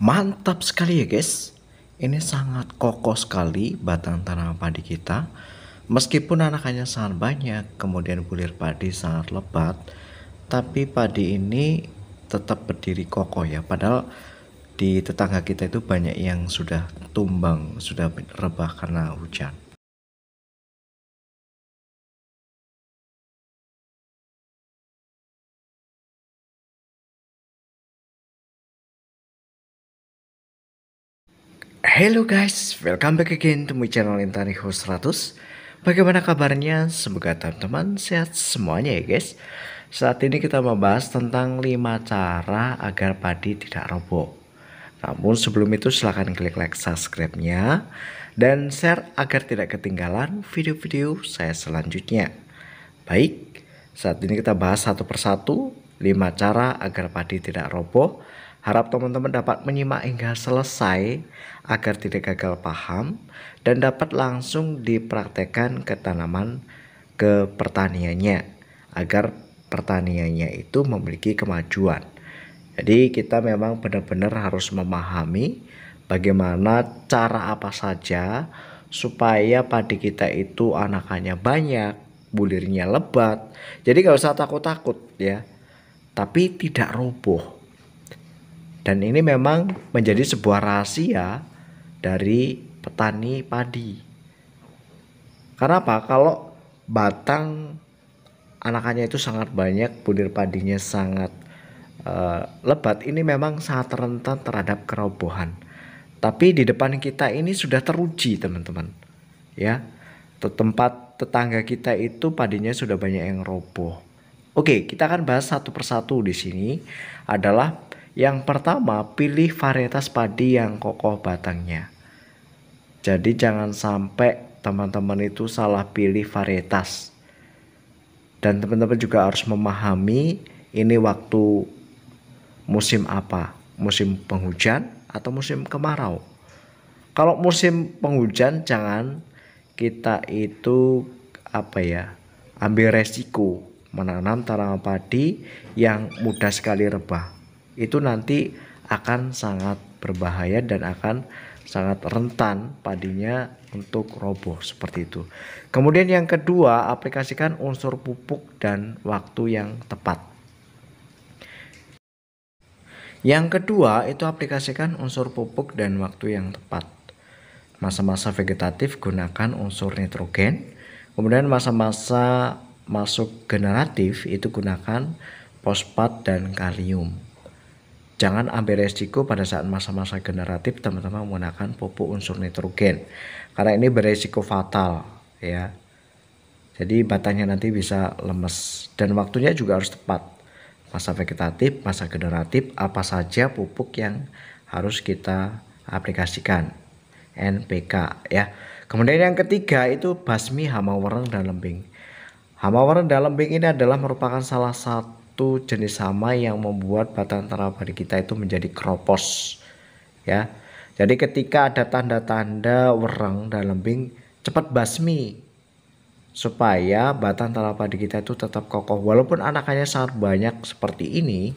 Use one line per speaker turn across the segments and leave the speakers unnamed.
Mantap sekali ya guys. Ini sangat kokoh sekali batang tanaman padi kita. Meskipun anakannya sangat banyak, kemudian bulir padi sangat lebat, tapi padi ini tetap berdiri kokoh ya. Padahal di tetangga kita itu banyak yang sudah tumbang, sudah rebah karena hujan. Hello guys, welcome back again to my channel Intani Host 100 Bagaimana kabarnya? Semoga teman-teman sehat semuanya ya guys Saat ini kita membahas tentang 5 cara agar padi tidak roboh Namun sebelum itu silahkan klik like subscribe-nya Dan share agar tidak ketinggalan video-video saya selanjutnya Baik, saat ini kita bahas satu persatu 5 cara agar padi tidak roboh Harap teman-teman dapat menyimak hingga selesai agar tidak gagal paham dan dapat langsung dipraktekkan ke tanaman ke pertaniannya agar pertaniannya itu memiliki kemajuan. Jadi kita memang benar-benar harus memahami bagaimana cara apa saja supaya padi kita itu anakannya banyak, bulirnya lebat. Jadi nggak usah takut-takut ya. Tapi tidak roboh dan ini memang menjadi sebuah rahasia dari petani padi. Karena apa? Kalau batang anakannya itu sangat banyak, bulir padinya sangat uh, lebat, ini memang sangat rentan terhadap kerobohan. Tapi di depan kita ini sudah teruji, teman-teman. Ya. Tempat tetangga kita itu padinya sudah banyak yang roboh. Oke, kita akan bahas satu persatu di sini adalah yang pertama, pilih varietas padi yang kokoh batangnya. Jadi jangan sampai teman-teman itu salah pilih varietas. Dan teman-teman juga harus memahami ini waktu musim apa? Musim penghujan atau musim kemarau? Kalau musim penghujan jangan kita itu apa ya? Ambil resiko menanam tanaman padi yang mudah sekali rebah itu nanti akan sangat berbahaya dan akan sangat rentan padinya untuk roboh seperti itu. Kemudian yang kedua, aplikasikan unsur pupuk dan waktu yang tepat. Yang kedua, itu aplikasikan unsur pupuk dan waktu yang tepat. Masa-masa vegetatif gunakan unsur nitrogen. Kemudian masa-masa masuk generatif itu gunakan fosfat dan kalium. Jangan ambil resiko pada saat masa-masa generatif teman-teman menggunakan pupuk unsur nitrogen karena ini beresiko fatal ya. Jadi batangnya nanti bisa lemes dan waktunya juga harus tepat. Masa vegetatif, masa generatif, apa saja pupuk yang harus kita aplikasikan. NPK ya. Kemudian yang ketiga itu basmi hama wereng dan lembing. Hama wereng dan lembing ini adalah merupakan salah satu satu jenis hama yang membuat batang padi kita itu menjadi kropos ya jadi ketika ada tanda-tanda wereng dan lembing cepat basmi supaya batang padi kita itu tetap kokoh walaupun anakannya sangat banyak seperti ini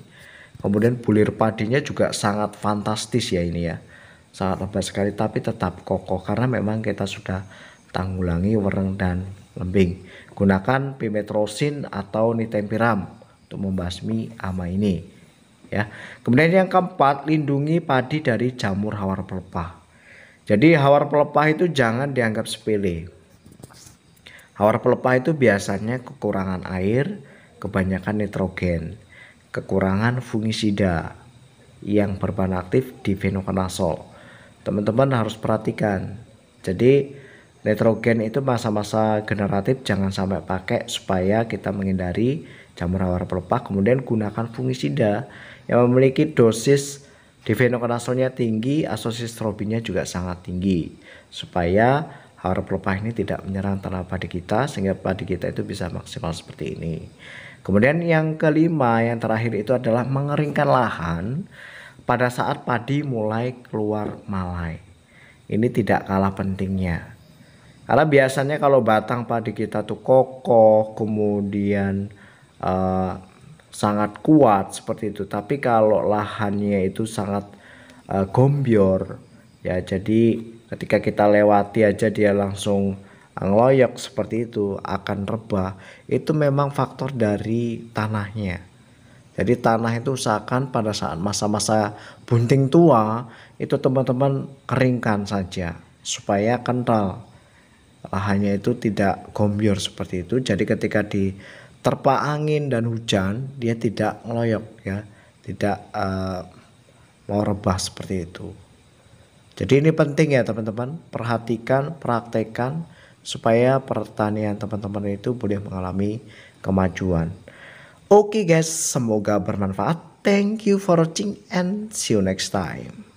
kemudian bulir padinya juga sangat fantastis ya ini ya sangat lebat sekali tapi tetap kokoh karena memang kita sudah tanggulangi wereng dan lembing. Gunakan pimetrosin atau nitempiram untuk membasmi hama ini ya. Kemudian yang keempat, lindungi padi dari jamur hawar pelepah. Jadi hawar pelepah itu jangan dianggap sepele. Hawar pelepah itu biasanya kekurangan air, kebanyakan nitrogen, kekurangan fungisida yang berbahan aktif di fenokonazol. Teman-teman harus perhatikan. Jadi Nitrogen itu masa-masa generatif jangan sampai pakai supaya kita menghindari jamur hawar pelepah. Kemudian gunakan fungisida yang memiliki dosis divenokonasolnya tinggi, asosistrobinnya juga sangat tinggi supaya hawar pelepah ini tidak menyerang tanah padi kita sehingga padi kita itu bisa maksimal seperti ini. Kemudian yang kelima yang terakhir itu adalah mengeringkan lahan pada saat padi mulai keluar malai. Ini tidak kalah pentingnya karena biasanya kalau batang padi kita tuh kokoh, kemudian uh, sangat kuat seperti itu. Tapi kalau lahannya itu sangat uh, eh, gombyor, ya jadi ketika kita lewati aja dia langsung eh, ngeloyok seperti itu akan rebah. Itu memang faktor dari tanahnya. Jadi tanah itu usahakan pada saat masa-masa bunting tua itu teman-teman keringkan saja supaya kental lahannya itu tidak gombyor seperti itu jadi ketika diterpa angin dan hujan dia tidak ngeloyok ya tidak uh, mau rebah seperti itu jadi ini penting ya teman-teman perhatikan praktekkan supaya pertanian teman-teman itu boleh mengalami kemajuan oke okay guys semoga bermanfaat thank you for watching and see you next time